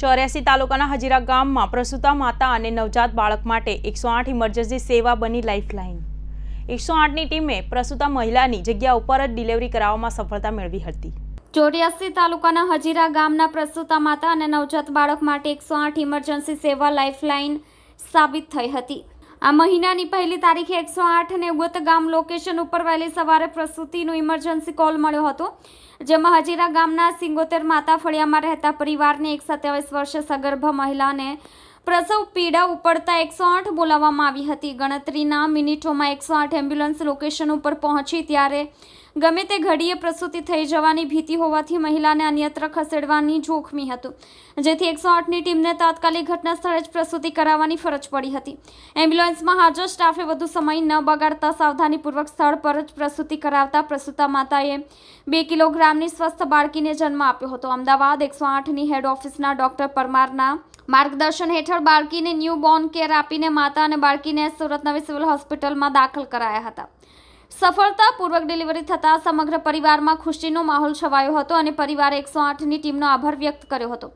ચોર્યાસી તાલુકાના હજીરા ગામમાં પ્રસૂતા માતા અને નવજાત બાળક માટે એકસો આઠ ઇમરજન્સી સેવા બની લાઇફલાઇન એકસો આઠની ટીમે પ્રસૂતા મહિલાની જગ્યા ઉપર જ ડિલિવરી કરાવવામાં સફળતા મેળવી હતી ચોર્યાસી તાલુકાના હજીરા ગામના પ્રસૂતા માતા અને નવજાત બાળક માટે એકસો આઠ ઇમરજન્સી સેવા લાઇફલાઇન સાબિત થઈ હતી આ મહિનાની પહેલી તારીખે એકસો આઠ અને ઉગત ગામ લોકેશન ઉપર વહેલી સવારે પ્રસૂતિનો ઇમરજન્સી કોલ મળ્યો હતો જેમાં હજીરા ગામના સિંગોતેર માતા ફળિયામાં રહેતા પરિવારને એક સત્યાવીસ વર્ષે સગર્ભ મહિલાને પ્રસવ પીડા ઉપડતા એકસો આઠ બોલાવવામાં આવી હતી ગણતરીના મિનિટોમાં એકસો આઠ એમ્બ્યુલન્સ લોકેશન ઉપર પહોંચી ત્યારે ગમે તે ઘડીએ પ્રસૂતિ થઈ જવાની ભીતિ હોવાથી મહિલાને અન્યત્ર ખસેડવાની જોખમી હતું જેથી એકસો આઠની ટીમને તાત્કાલિક ઘટના સ્થળે જ પ્રસૂતિ કરાવવાની ફરજ પડી હતી એમ્બ્યુલન્સમાં હાજર સ્ટાફે વધુ સમય ન બગાડતા સાવધાનીપૂર્વક સ્થળ પર જ પ્રસૂતિ કરાવતા પ્રસૂતા માતાએ બે કિલોગ્રામની સ્વસ્થ બાળકીને જન્મ આપ્યો હતો અમદાવાદ એકસો આઠની હેડ ઓફિસના ડોક્ટર પરમારના માર્ગદર્શન હેઠળ બાળકીને ન્યૂ બોર્ન કેર આપીને માતા અને બાળકીને સુરતના સિવિલ હોસ્પિટલમાં દાખલ કરાયા હતા સફળતાપૂર્વક ડિલિવરી થતાં સમગ્ર પરિવારમાં ખુશીનો માહોલ છવાયો હતો અને પરિવારે એકસો આઠની ટીમનો આભાર વ્યક્ત કર્યો હતો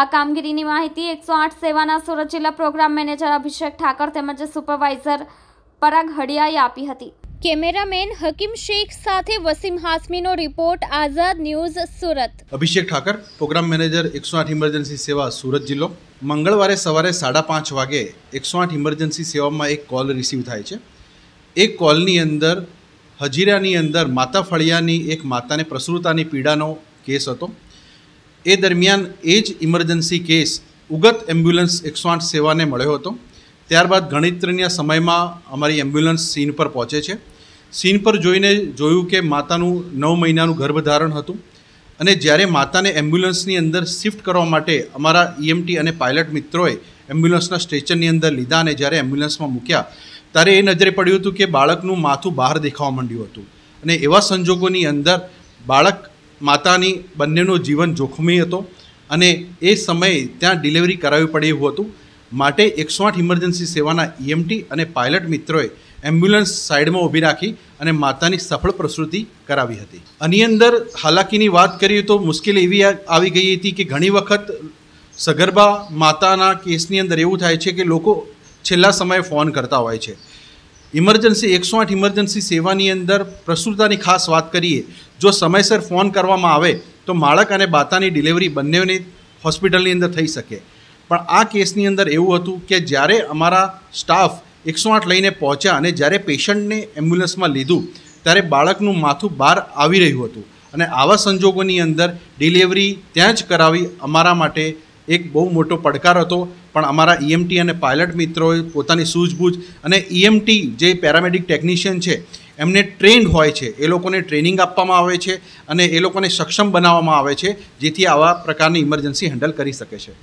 આ કામગીરીની માહિતી એકસો આઠ સેવાના સુરત જિલ્લા પ્રોગ્રામ મેનેજર અભિષેક ઠાકર તેમજ સુપરવાઇઝર પરાગ હડિયાએ આપી હતી કેમેરામેન હકીમ શેખ સાથે વસીમ હાસમીનો report Azad news Surat Abhishek Thakar programme manager એકસો આઠ ઇમરજન્સી સેવા સુરત જિલ્લો મંગળવારે સવારે સાડા પાંચ વાગે એકસો આઠ ઇમરજન્સી સેવામાં એક કોલ રિસીવ થાય છે એ કોલની અંદર હજીરાની અંદર માતા ફળિયાની એક માતાને પ્રસૃતાની પીડાનો કેસ હતો એ દરમિયાન એ જ ઇમરજન્સી કેસ ઉગત એમ્બ્યુલન્સ એકસો આઠ સેવાને મળ્યો હતો ત્યારબાદ ગણિત્રના સમયમાં અમારી એમ્બ્યુલન્સ સીન પર પહોંચે છે સીન પર જોઈને જોયું કે માતાનું નવ મહિનાનું ગર્ભધારણ હતું અને જ્યારે માતાને એમ્બ્યુલન્સની અંદર શિફ્ટ કરવા માટે અમારા ઈએમટી અને પાયલટ મિત્રોએ એમ્બ્યુલન્સના સ્ટ્રેચરની અંદર લીધા અને જ્યારે એમ્બ્યુલન્સમાં મૂક્યા ત્યારે એ નજરે પડ્યું હતું કે બાળકનું માથું બહાર દેખાવા માંડ્યું હતું અને એવા સંજોગોની અંદર બાળક માતાની બંનેનો જીવન જોખમી હતો અને એ સમયે ત્યાં ડિલિવરી કરાવી પડે એવું હતું માટે એકસો આઠ ઇમરજન્સી સેવાના ઈએમટી અને પાયલટ મિત્રોએ એમ્બ્યુલન્સ સાઈડમાં ઊભી રાખી અને માતાની સફળ પ્રસૂતિ કરાવી હતી આની અંદર હાલાકીની વાત કરીએ તો મુશ્કેલી એવી આવી ગઈ હતી કે ઘણી વખત સગર્ભા માતાના કેસની અંદર એવું થાય છે કે લોકો છેલ્લા સમયે ફોન કરતા હોય છે ઇમરજન્સી એકસો આઠ ઇમરજન્સી સેવાની અંદર પ્રસૂતાની ખાસ વાત કરીએ જો સમયસર ફોન કરવામાં આવે તો માળક અને બાતાની ડિલિવરી બંનેની હોસ્પિટલની અંદર થઈ શકે પણ આ કેસની અંદર એવું હતું કે જ્યારે અમારા સ્ટાફ એકસો આઠ લઈને પહોંચ્યા અને જ્યારે પેશન્ટને એમ્બ્યુલન્સમાં લીધું ત્યારે બાળકનું માથું બહાર આવી રહ્યું હતું અને આવા સંજોગોની અંદર ડિલિવરી ત્યાં જ કરાવી અમારા માટે એક બહુ મોટો પડકાર હતો પણ અમારા ઈએમટી e અને પાયલટ મિત્રોએ પોતાની સૂઝબૂઝ અને ઈએમટી e જે પેરામેડિક ટેકનિશિયન છે એમને ટ્રેન્ડ હોય છે એ લોકોને ટ્રેનિંગ આપવામાં આવે છે અને એ લોકોને સક્ષમ બનાવવામાં આવે છે જેથી આવા પ્રકારની ઇમરજન્સી હેન્ડલ કરી શકે છે